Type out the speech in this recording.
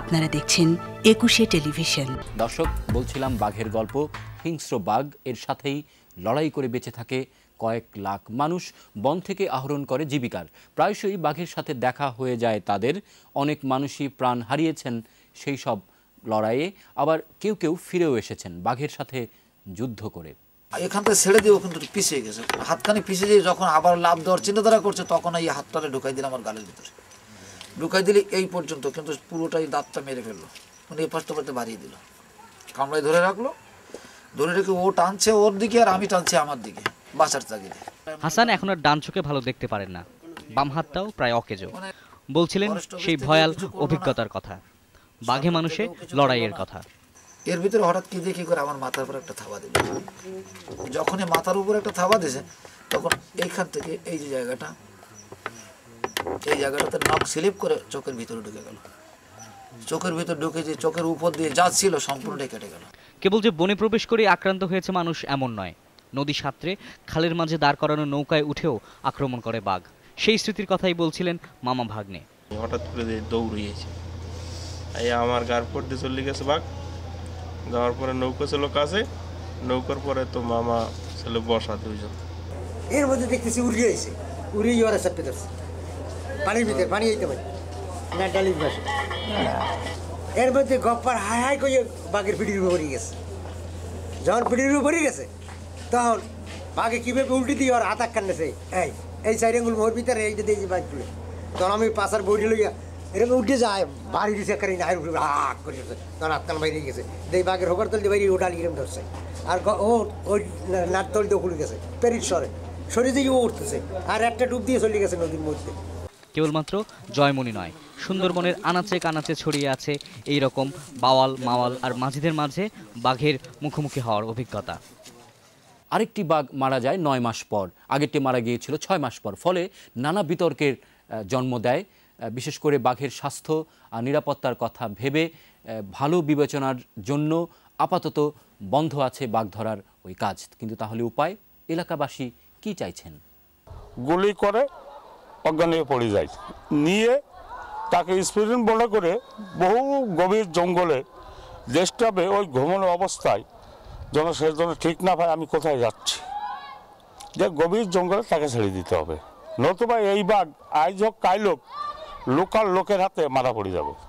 আপনারা দেখছেন একুশে টেলিভিশন দর্শক বলছিলাম বাঘের গল্প হিংস্র বাঘ এর সাথেই লড়াই করে বেঁচে থাকে কয়েক লাখ মানুষ বন থেকে আহরণ করে জীবিকার প্রায়শই বাঘের সাথে দেখা হয়ে যায় তাদের অনেক মানুষই প্রাণ হারিয়েছেন সেই সব লড়াইয়ে আবার কেউ কেউ ফিরেও এসেছেন বাঘের সাথে যুদ্ধ করে এখানটা ছেড়ে দিয়ে ওখান থেকে পিছিয়ে গেছে হাতখানি পিছিয়ে যখন আবার লাভ দেওয়ার চিন্তাধারা করছে তখন এই হাতটারে ঢুকাই দিলাম আমার গালের ভিতরে ঢুকাই দিলে এই পর্যন্ত কিন্তু পুরোটাই দাঁতটা মেরে ফেললো উনি মানে এ পাশটা পাশটা বাড়িয়ে দিল কামড়াই ধরে রাখলো ধরে রেখে ও টানছে ওর দিকে আর আমি টানছি আমার দিকে বাসার তাগিদে হাসান এখন আর ডান চোখে ভালো দেখতে পারেন না বাম হাতটাও প্রায় অকেজ মানে বলছিলেন সেই ভয়াল অভিজ্ঞতার কথা বাঘে মানুষে লড়াইয়ের কথা এর ভিতরে হঠাৎ কি দেখি করে আমার মাথার উপর একটা থাবা দিল যখনই মাথার উপর একটা থাবা দিয়েছে তখন এইখান থেকে এই যে জায়গাটা এই জায়গাটাতে নখ স্লিপ করে চোখের ভিতরে ঢুকে গেল চোখের ভিতর ঢুকে যে চোখের উপর দিয়ে যাচ্ছিল সম্পূর্ণটাই কেটে গেল কেবল যে বনে প্রবেশ করে আক্রান্ত হয়েছে মানুষ এমন নয় নদী সাঁতরে খালের মাঝে দাঁড় করানো নৌকায় উঠেও আক্রমণ করে বাঘ সেই স্মৃতির কথাই বলছিলেন মামা ভাগ্নে হঠাৎ করে দৌড়িয়েছে এই আমার গার পর দিয়ে চলে গেছে বাঘ যাওয়ার পরে নৌকো ছিল কাছে নৌকার পরে তো মামা ছিল বসা দুইজন এর মধ্যে দেখতেছি উড়িয়েছে উড়িয়ে যাওয়ার চাপতে পানির ভিতরে হ্যাঁ। পানি হইতে পারি না ডালির ভাষা এর মধ্যে গপ্পার হাই হাই করে বাঘের পিঠির উপরে পড়ে গেছে যখন পিঠির উপর পড়ে গেছে তখন বাঘে কীভাবে উল্টি দিয়ে ওর আতাক কান্নাছে এই এই সাইড রেঙ্গুল মোর ভিতরে এই দিয়ে দিয়েছি বাঘ তুলে তখন আমি পাশার বইটি লইয়া এরকম উঠে যায় বাড়ি দিছে এই নাহের উপরে হাক করে তখন আত্মান বাইরে গেছে দেই বাঘের হোকার তলতে বাইরে ওটা এরকম ধরছে আর ও ওই নাট তলতে খুলে গেছে পেরিট সরে সরে দিয়ে উঠতেছে আর একটা ডুব দিয়ে চলে গেছে নদীর মধ্যে কেবলমাত্র জয়মণি নয় সুন্দরবনের আনাচে কানাচে ছড়িয়ে আছে এই রকম বাওয়াল মাওয়াল আর মাঝিদের মাঝে বাঘের মুখোমুখি হওয়ার অভিজ্ঞতা আরেকটি বাঘ মারা যায় নয় মাস পর আগেরটি মারা গিয়েছিল ছয় মাস পর ফলে নানা বিতর্কের জন্ম দেয় বিশেষ করে বাঘের স্বাস্থ্য আর নিরাপত্তার কথা ভেবে ভালো বিবেচনার জন্য আপাতত বন্ধ আছে বাঘ ধরার ওই কাজ কিন্তু তাহলে উপায় এলাকাবাসী কি চাইছেন গুলি করে অজ্ঞান হয়ে পড়ে যায় নিয়ে তাকে স্পিরিং বলে করে বহু গভীর জঙ্গলে দেশটাবে ওই ঘুমন অবস্থায় যেন সে যেন ঠিক না ভাই আমি কোথায় যাচ্ছি যে গভীর জঙ্গলে তাকে ছেড়ে দিতে হবে নতুবা এইবার বাঘ হোক কাইল লোকাল লোকের হাতে মারা পড়ে যাবে